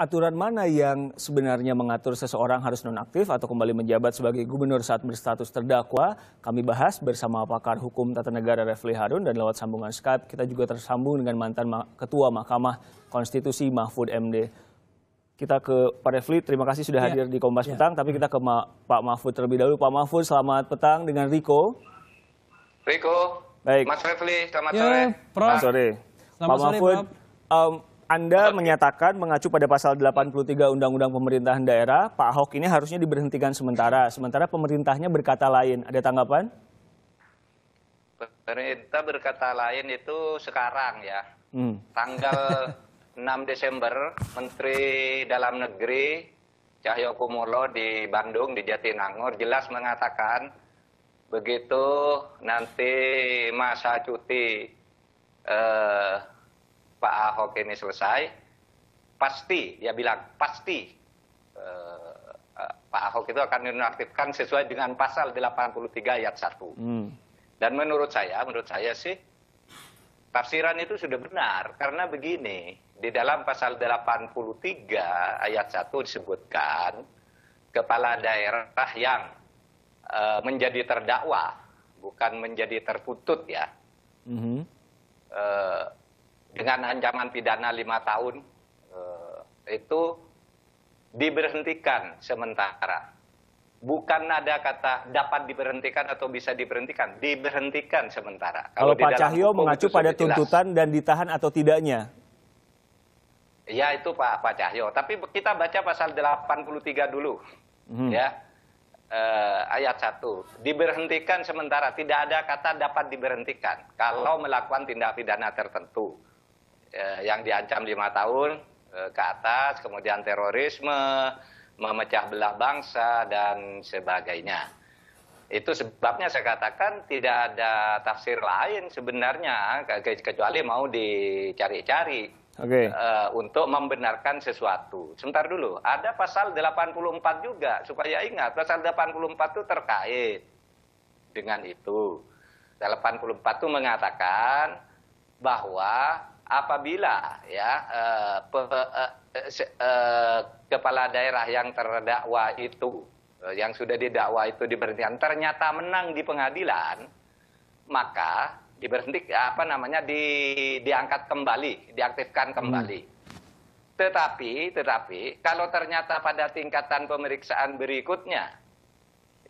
aturan mana yang sebenarnya mengatur seseorang harus nonaktif atau kembali menjabat sebagai gubernur saat berstatus terdakwa? Kami bahas bersama pakar hukum tata negara Refli Harun dan lewat sambungan Skype kita juga tersambung dengan mantan Ketua Mahkamah Konstitusi Mahfud MD. Kita ke Pak Refli, terima kasih sudah ya. hadir ya. di Kompas ya. Petang, tapi kita ke Ma Pak Mahfud terlebih dahulu. Pak Mahfud, selamat petang dengan Riko. Riko, Baik. Mas Refli, selamat ya, sore. Prof. Selamat sore. Selamat Pak sore, Mahfud, Pak. Um, anda menyatakan mengacu pada pasal 83 Undang-Undang Pemerintahan Daerah, Pak Ahok ini harusnya diberhentikan sementara, sementara pemerintahnya berkata lain. Ada tanggapan? Pemerintah berkata lain itu sekarang ya. Hmm. Tanggal 6 Desember, Menteri Dalam Negeri Cahyo Kumulo di Bandung, di Jatinangor, jelas mengatakan begitu nanti masa cuti eh, Pak Ahok ini selesai, pasti dia bilang pasti uh, Pak Ahok itu akan dinonaktifkan sesuai dengan pasal 83 ayat 1. Hmm. Dan menurut saya, menurut saya sih tafsiran itu sudah benar karena begini, di dalam pasal 83 ayat 1 disebutkan kepala daerah yang uh, menjadi terdakwa bukan menjadi terputut ya. Mm -hmm. uh, dengan ancaman pidana lima tahun eh, itu diberhentikan sementara. Bukan ada kata dapat diberhentikan atau bisa diberhentikan, diberhentikan sementara. Kalau, Kalau Pak Cahyo mengacu pada tuntutan dan ditahan atau tidaknya. Ya itu Pak Pak Cahyo, tapi kita baca pasal 83 dulu. Hmm. Ya. Eh, ayat 1. Diberhentikan sementara, tidak ada kata dapat diberhentikan kalau melakukan tindak pidana tertentu Eh, yang diancam lima tahun eh, ke atas, kemudian terorisme, memecah belah bangsa, dan sebagainya. Itu sebabnya saya katakan tidak ada tafsir lain sebenarnya, ke kecuali mau dicari-cari okay. uh, eh, untuk membenarkan sesuatu. Sebentar dulu, ada pasal 84 juga, supaya ingat, pasal 84 itu terkait dengan itu. 84 itu mengatakan bahwa apabila ya eh, eh, eh, eh, kepala daerah yang terdakwa itu eh, yang sudah didakwa itu diberhentikan ternyata menang di pengadilan maka diberhenti apa namanya di diangkat kembali diaktifkan hmm. kembali hmm. tetapi tetapi kalau ternyata pada tingkatan pemeriksaan berikutnya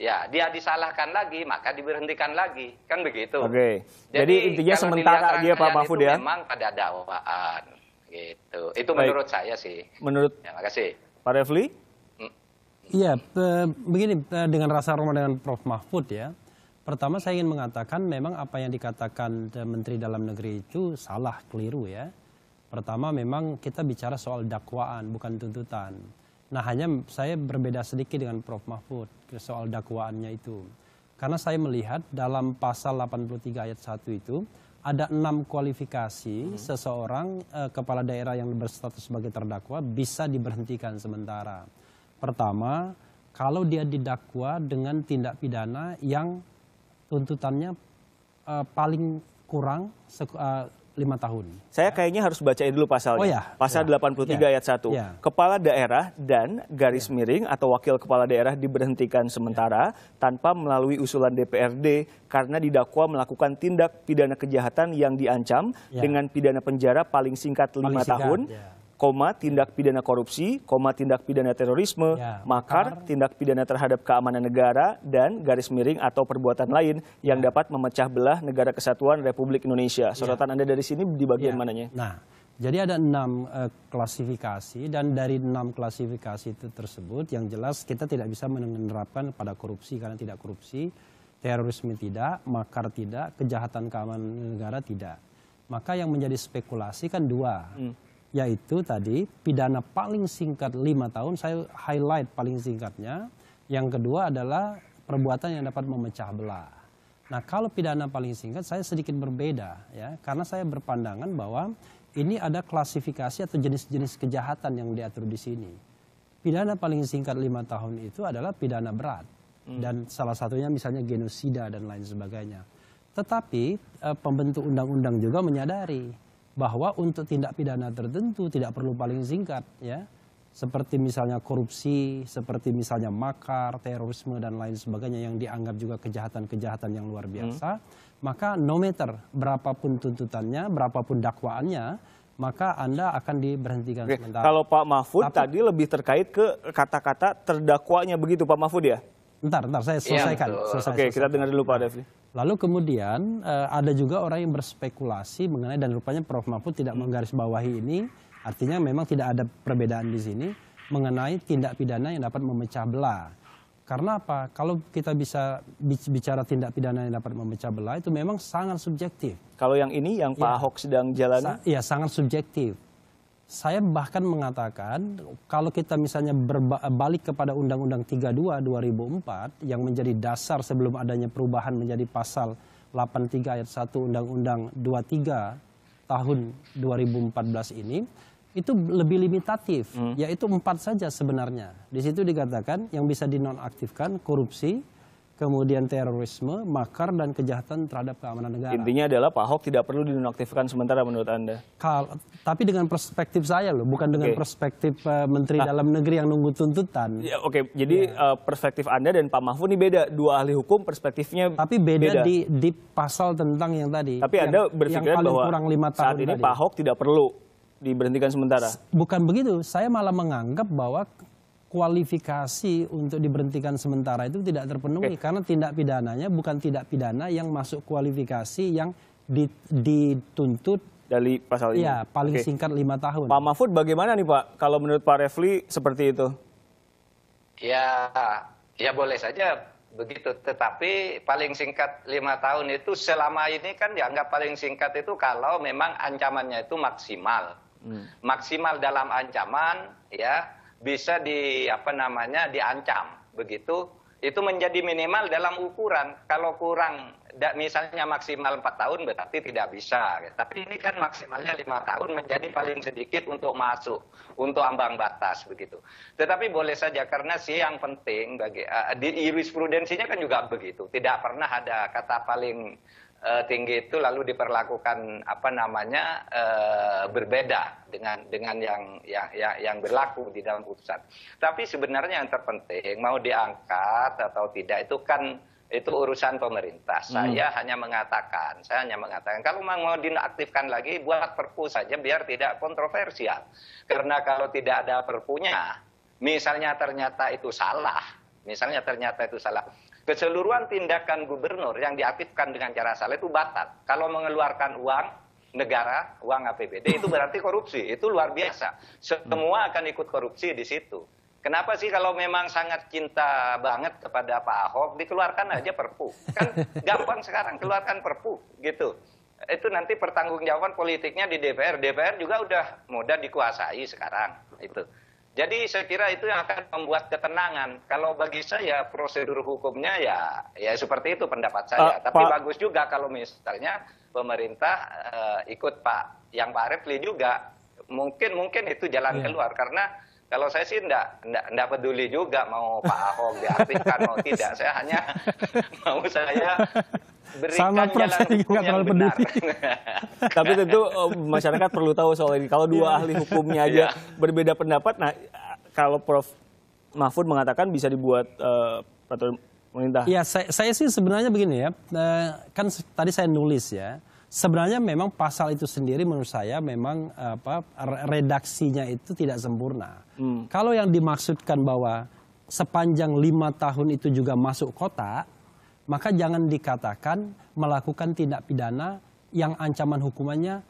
ya dia disalahkan lagi maka diberhentikan lagi kan begitu. Oke. Okay. Jadi, Jadi intinya sementara dia Pak Mahfud ya. Memang pada dakwaan gitu. Itu Baik. menurut saya sih. Menurut. Ya makasih. Pak Refli. Hmm. Iya, eh, begini eh, dengan rasa rumah dengan Prof Mahfud ya. Pertama saya ingin mengatakan memang apa yang dikatakan eh, Menteri Dalam Negeri itu salah, keliru ya. Pertama memang kita bicara soal dakwaan bukan tuntutan. Nah hanya saya berbeda sedikit dengan Prof. Mahfud soal dakwaannya itu. Karena saya melihat dalam pasal 83 ayat 1 itu ada enam kualifikasi hmm. seseorang eh, kepala daerah yang berstatus sebagai terdakwa bisa diberhentikan sementara. Pertama, kalau dia didakwa dengan tindak pidana yang tuntutannya eh, paling kurang eh, lima tahun. Saya kayaknya harus baca dulu pasalnya. Oh ya. Pasal ya. 83 ya. ayat 1. Ya. Kepala daerah dan garis ya. miring atau wakil kepala daerah diberhentikan sementara ya. tanpa melalui usulan DPRD karena didakwa melakukan tindak pidana kejahatan yang diancam ya. dengan pidana penjara paling singkat lima tahun. Ya koma tindak pidana korupsi, koma tindak pidana terorisme, ya, makar, makar, tindak pidana terhadap keamanan negara, dan garis miring atau perbuatan lain yang ya. dapat memecah belah negara kesatuan Republik Indonesia. Ya. Sorotan ya. Anda dari sini di bagian ya. mananya? Nah, jadi ada enam uh, klasifikasi dan dari enam klasifikasi itu tersebut yang jelas kita tidak bisa menerapkan pada korupsi karena tidak korupsi, terorisme tidak, makar tidak, kejahatan keamanan negara tidak. Maka yang menjadi spekulasi kan dua. Hmm yaitu tadi pidana paling singkat lima tahun saya highlight paling singkatnya yang kedua adalah perbuatan yang dapat memecah belah nah kalau pidana paling singkat saya sedikit berbeda ya karena saya berpandangan bahwa ini ada klasifikasi atau jenis-jenis kejahatan yang diatur di sini pidana paling singkat lima tahun itu adalah pidana berat hmm. dan salah satunya misalnya genosida dan lain sebagainya tetapi eh, pembentuk undang-undang juga menyadari bahwa untuk tindak pidana tertentu tidak perlu paling singkat ya seperti misalnya korupsi, seperti misalnya makar, terorisme dan lain sebagainya yang dianggap juga kejahatan-kejahatan yang luar biasa, hmm. maka no matter berapapun tuntutannya, berapapun dakwaannya, maka Anda akan diberhentikan Oke. sementara. Kalau Pak Mahfud Tapi, tadi lebih terkait ke kata-kata terdakwanya begitu Pak Mahfud ya? Ntar, ntar saya iya, selesaikan. Ya, selesaikan. Oke, kita dengar dulu Pak Refli. Lalu kemudian eh, ada juga orang yang berspekulasi mengenai dan rupanya Prof Mahfud tidak hmm. menggarisbawahi ini, artinya memang tidak ada perbedaan di sini mengenai tindak pidana yang dapat memecah belah. Karena apa? Kalau kita bisa bicara tindak pidana yang dapat memecah belah itu memang sangat subjektif. Kalau yang ini yang Pak ya, Ahok sedang jalani? Sa ya sangat subjektif. Saya bahkan mengatakan kalau kita misalnya berbalik kepada Undang-Undang 32 2004 yang menjadi dasar sebelum adanya perubahan menjadi pasal 83 ayat 1 Undang-Undang 23 tahun 2014 ini itu lebih limitatif, hmm. yaitu empat saja sebenarnya. Di situ dikatakan yang bisa dinonaktifkan korupsi, kemudian terorisme, makar dan kejahatan terhadap keamanan negara. Intinya adalah Pak Ahok tidak perlu dinonaktifkan sementara menurut Anda. Kal tapi dengan perspektif saya loh, bukan dengan okay. perspektif uh, Menteri nah, Dalam Negeri yang nunggu tuntutan. Ya, Oke, okay. jadi ya. uh, perspektif Anda dan Pak Mahfud ini beda, dua ahli hukum perspektifnya Tapi beda, beda. Di, di pasal tentang yang tadi. Tapi yang, Anda berpikir bahwa kurang lima tahun saat ini tadi. Pak Ahok tidak perlu diberhentikan sementara? Bukan begitu, saya malah menganggap bahwa kualifikasi untuk diberhentikan sementara itu tidak terpenuhi okay. karena tindak pidananya bukan tindak pidana yang masuk kualifikasi yang dituntut dari pasal ini. Ya, paling okay. singkat lima tahun. Pak Mahfud bagaimana nih Pak kalau menurut Pak Refli seperti itu? Ya, ya boleh saja begitu. Tetapi paling singkat lima tahun itu selama ini kan dianggap paling singkat itu kalau memang ancamannya itu maksimal. Hmm. Maksimal dalam ancaman ya bisa di apa namanya diancam begitu itu menjadi minimal dalam ukuran kalau kurang misalnya maksimal 4 tahun berarti tidak bisa tapi ini kan maksimalnya lima tahun menjadi paling sedikit untuk masuk untuk ambang batas begitu tetapi boleh saja karena sih yang penting bagi uh, di jurisprudensinya kan juga begitu tidak pernah ada kata paling uh, tinggi itu lalu diperlakukan apa namanya uh, berbeda dengan dengan yang, yang ya, yang berlaku di dalam putusan. Tapi sebenarnya yang terpenting mau diangkat atau tidak itu kan itu urusan pemerintah. Hmm. Saya hanya mengatakan, saya hanya mengatakan kalau mau dinaktifkan lagi buat perpu saja biar tidak kontroversial. Karena kalau tidak ada perpunya, misalnya ternyata itu salah, misalnya ternyata itu salah, Keseluruhan tindakan gubernur yang diaktifkan dengan cara salah itu batal. Kalau mengeluarkan uang negara, uang APBD itu berarti korupsi. Itu luar biasa. Semua akan ikut korupsi di situ. Kenapa sih kalau memang sangat cinta banget kepada Pak Ahok dikeluarkan aja Perpu. Kan gampang sekarang keluarkan Perpu gitu. Itu nanti pertanggungjawaban politiknya di DPR. DPR juga udah mudah dikuasai sekarang itu. Jadi saya kira itu yang akan membuat ketenangan. Kalau bagi saya prosedur hukumnya ya ya seperti itu pendapat saya. Uh, Tapi Pak... bagus juga kalau misalnya pemerintah uh, ikut Pak yang Pak Refli juga mungkin mungkin itu jalan yeah. keluar karena kalau saya sih enggak, enggak, enggak peduli juga mau Pak Ahok diaktifkan mau tidak. Saya hanya mau saya sama proses yang nggak terlalu peduli tapi tentu eh, masyarakat perlu tahu soal ini kalau dua iya. ahli hukumnya aja iya. berbeda pendapat nah kalau prof Mahfud mengatakan bisa dibuat uh, eh, peraturan pemerintah ya saya, saya sih sebenarnya begini ya eh, kan tadi saya nulis ya sebenarnya memang pasal itu sendiri menurut saya memang apa redaksinya itu tidak sempurna. Hmm. Kalau yang dimaksudkan bahwa sepanjang lima tahun itu juga masuk kota, maka jangan dikatakan melakukan tindak pidana yang ancaman hukumannya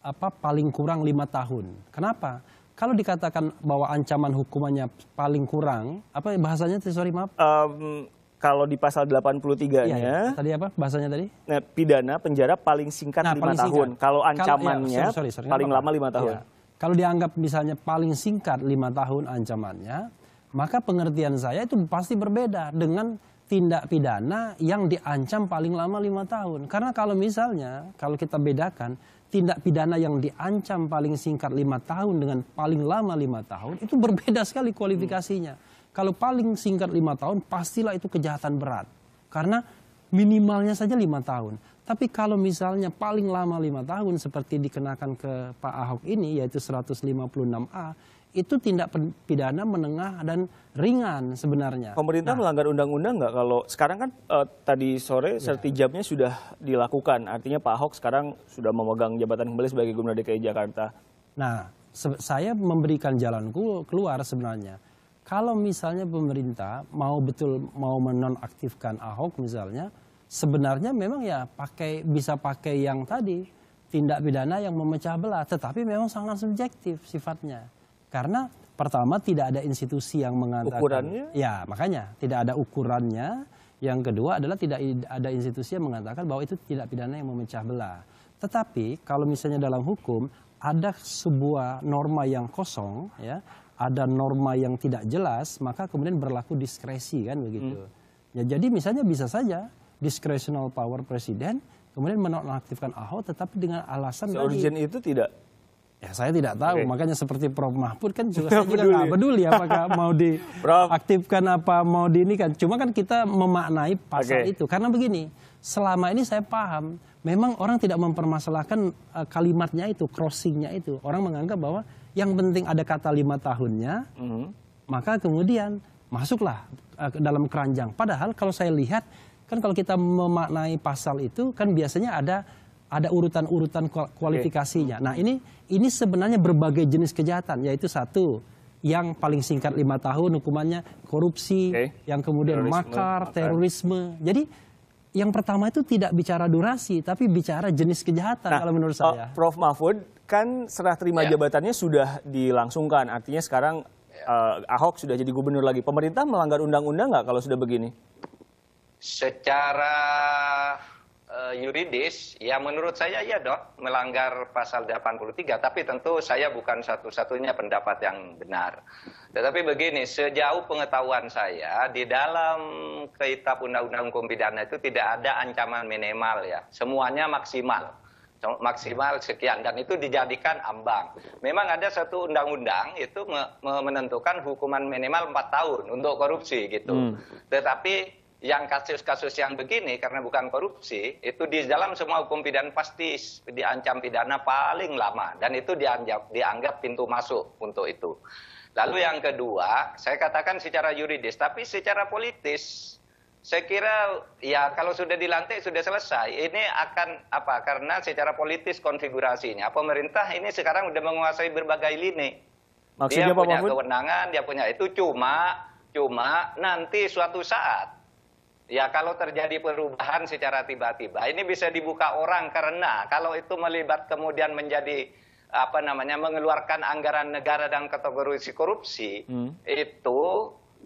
apa paling kurang lima tahun. Kenapa? Kalau dikatakan bahwa ancaman hukumannya paling kurang, apa bahasanya sorry maaf? Um, kalau di pasal 83-nya. Iya, iya. Tadi apa bahasanya tadi? Nah, pidana penjara paling singkat nah, tahun. Kalau iya, ancamannya kalau, ya, sorry, sorry, paling lama lima tahun. Iya. Kalau dianggap misalnya paling singkat lima tahun ancamannya, maka pengertian saya itu pasti berbeda dengan tindak pidana yang diancam paling lama lima tahun. Karena kalau misalnya, kalau kita bedakan, tindak pidana yang diancam paling singkat lima tahun dengan paling lama lima tahun, itu berbeda sekali kualifikasinya. Hmm. Kalau paling singkat lima tahun, pastilah itu kejahatan berat. Karena minimalnya saja lima tahun. Tapi kalau misalnya paling lama lima tahun seperti dikenakan ke Pak Ahok ini, yaitu 156A, itu tindak pidana menengah dan ringan sebenarnya. Pemerintah nah, melanggar undang-undang nggak kalau sekarang kan uh, tadi sore ya. sertijabnya sudah dilakukan, artinya Pak Ahok sekarang sudah memegang jabatan kembali sebagai Gubernur DKI Jakarta. Nah, saya memberikan jalanku keluar sebenarnya. Kalau misalnya pemerintah mau betul mau menonaktifkan Ahok misalnya, sebenarnya memang ya pakai bisa pakai yang tadi tindak pidana yang memecah belah, tetapi memang sangat subjektif sifatnya. Karena pertama tidak ada institusi yang mengatakan ukurannya. Ya, makanya tidak ada ukurannya. Yang kedua adalah tidak ada institusi yang mengatakan bahwa itu tidak pidana yang memecah belah. Tetapi kalau misalnya dalam hukum ada sebuah norma yang kosong ya, ada norma yang tidak jelas, maka kemudian berlaku diskresi kan begitu. Hmm. Ya, jadi misalnya bisa saja discretional power presiden kemudian menonaktifkan Ahok tetapi dengan alasan Se tadi. itu tidak Ya saya tidak tahu, Oke. makanya seperti Prof Mahfud kan juga saya juga nggak peduli apakah mau diaktifkan apa mau di ini kan. Cuma kan kita memaknai pasal Oke. itu karena begini, selama ini saya paham memang orang tidak mempermasalahkan eh, kalimatnya itu, crossingnya itu. Orang menganggap bahwa yang penting ada kata lima tahunnya, mm -hmm. maka kemudian masuklah uh, dalam keranjang. Padahal kalau saya lihat kan kalau kita memaknai pasal itu kan biasanya ada ada urutan-urutan kualifikasinya. Oke. Nah ini ini sebenarnya berbagai jenis kejahatan, yaitu satu, yang paling singkat lima tahun hukumannya korupsi, okay. yang kemudian terorisme, makar, terorisme. Jadi yang pertama itu tidak bicara durasi, tapi bicara jenis kejahatan nah, kalau menurut saya. Uh, Prof. Mahfud kan serah terima yeah. jabatannya sudah dilangsungkan, artinya sekarang uh, Ahok sudah jadi gubernur lagi. Pemerintah melanggar undang-undang nggak kalau sudah begini? Secara uh, yuridis, ya menurut saya ya dok, melanggar pasal 83, tapi tentu saya bukan satu-satunya pendapat yang benar. Tetapi begini, sejauh pengetahuan saya, di dalam kitab Undang-Undang Hukum Pidana itu tidak ada ancaman minimal ya, semuanya maksimal maksimal sekian dan itu dijadikan ambang. Memang ada satu undang-undang itu menentukan hukuman minimal 4 tahun untuk korupsi gitu. Hmm. Tetapi yang kasus-kasus yang begini karena bukan korupsi itu di dalam semua hukum pidana pasti diancam pidana paling lama dan itu dianggap dianggap pintu masuk untuk itu. Lalu yang kedua, saya katakan secara yuridis tapi secara politis saya kira ya kalau sudah dilantik sudah selesai. Ini akan apa? Karena secara politis konfigurasinya pemerintah ini sekarang sudah menguasai berbagai lini. Maksudnya dia punya kewenangan, dia punya itu cuma cuma nanti suatu saat Ya kalau terjadi perubahan secara tiba-tiba, ini bisa dibuka orang karena kalau itu melibat kemudian menjadi apa namanya mengeluarkan anggaran negara dan kategori korupsi hmm. itu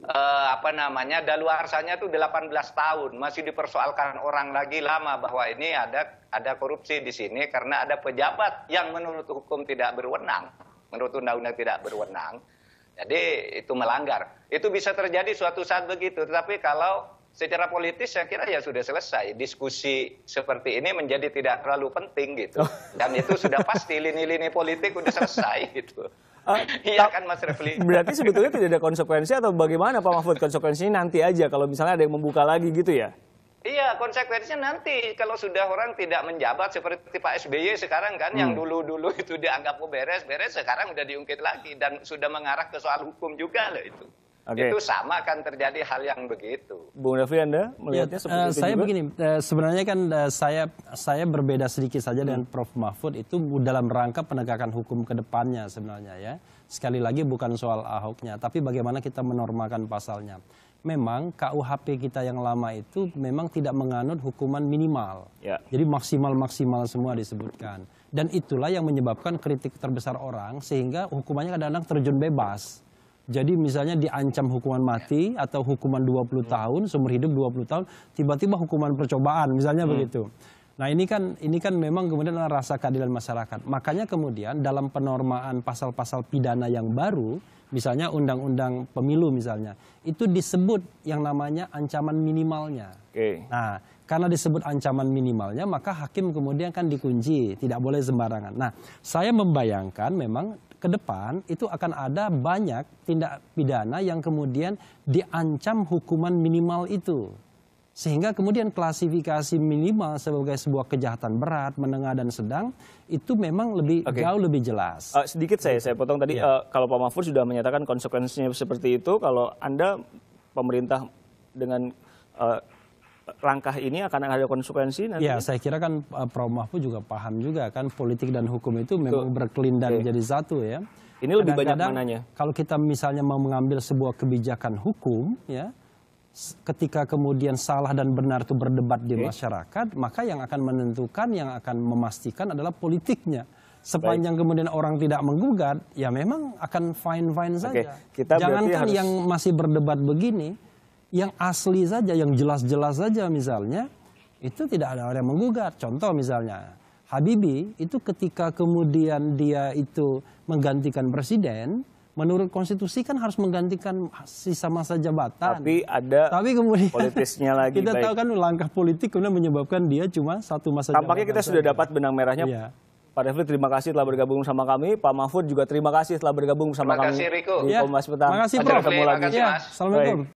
eh, apa namanya daluarsanya itu 18 tahun masih dipersoalkan orang lagi lama bahwa ini ada ada korupsi di sini karena ada pejabat yang menurut hukum tidak berwenang, menurut undang-undang tidak berwenang. Jadi itu melanggar. Itu bisa terjadi suatu saat begitu, tetapi kalau secara politis saya kira ya sudah selesai. Diskusi seperti ini menjadi tidak terlalu penting gitu. Oh. Dan itu sudah pasti lini-lini politik sudah selesai gitu. Ah, iya kan Mas Refli. Berarti sebetulnya tidak ada konsekuensi atau bagaimana Pak Mahfud konsekuensinya nanti aja kalau misalnya ada yang membuka lagi gitu ya? Iya, konsekuensinya nanti kalau sudah orang tidak menjabat seperti Pak SBY sekarang kan hmm. yang dulu-dulu itu dianggap beres-beres sekarang sudah diungkit lagi dan sudah mengarah ke soal hukum juga loh itu. Okay. Itu sama akan terjadi hal yang begitu. Bung Davi Anda melihatnya ya, seperti uh, itu Saya juga? begini, uh, sebenarnya kan uh, saya saya berbeda sedikit saja hmm. dengan Prof Mahfud itu dalam rangka penegakan hukum ke depannya sebenarnya ya. Sekali lagi bukan soal Ahoknya, tapi bagaimana kita menormalkan pasalnya. Memang KUHP kita yang lama itu memang tidak menganut hukuman minimal. Ya. Jadi maksimal-maksimal semua disebutkan. Dan itulah yang menyebabkan kritik terbesar orang sehingga hukumannya kadang-kadang terjun bebas jadi misalnya diancam hukuman mati atau hukuman 20 hmm. tahun, seumur hidup 20 tahun, tiba-tiba hukuman percobaan misalnya hmm. begitu. Nah ini kan ini kan memang kemudian adalah rasa keadilan masyarakat. Makanya kemudian dalam penormaan pasal-pasal pidana yang baru, misalnya undang-undang pemilu misalnya, itu disebut yang namanya ancaman minimalnya. Okay. Nah karena disebut ancaman minimalnya, maka hakim kemudian kan dikunci, tidak boleh sembarangan. Nah saya membayangkan memang ke depan itu akan ada banyak tindak pidana yang kemudian diancam hukuman minimal itu. Sehingga kemudian klasifikasi minimal sebagai sebuah kejahatan berat, menengah dan sedang itu memang lebih okay. jauh lebih jelas. Uh, sedikit saya saya potong tadi yeah. Iya. uh, kalau Pak Mahfud sudah menyatakan konsekuensinya seperti itu, kalau Anda pemerintah dengan uh, langkah ini akan ada konsekuensi nanti? Ya, saya kira kan eh, Prof. Mahfud juga paham juga kan politik dan hukum itu memang Tuh. berkelindan okay. jadi satu ya. Ini lebih Kadang -kadang, banyak mananya? Kalau kita misalnya mau mengambil sebuah kebijakan hukum ya, ketika kemudian salah dan benar itu berdebat di masyarakat, maka yang akan menentukan, yang akan memastikan adalah politiknya sepanjang Baik. kemudian orang tidak menggugat, ya memang akan fine-fine saja. Okay. Kita Jangankan harus... yang masih berdebat begini, yang asli saja, yang jelas-jelas saja misalnya, itu tidak ada orang yang menggugat. Contoh misalnya, Habibi itu ketika kemudian dia itu menggantikan presiden, menurut konstitusi kan harus menggantikan sisa masa jabatan. Tapi ada Tapi kemudian politisnya lagi. Kita baik. tahu kan langkah politik kemudian menyebabkan dia cuma satu masa Tampaknya jabatan. Tampaknya kita sudah dapat benang merahnya. Iya. Pak Refli terima kasih telah bergabung sama kami. Pak Mahfud juga terima kasih telah bergabung sama kami. Iya. Terima kasih Riko. ya. Terima kasih Prof. Terima kasih Mas. Assalamualaikum.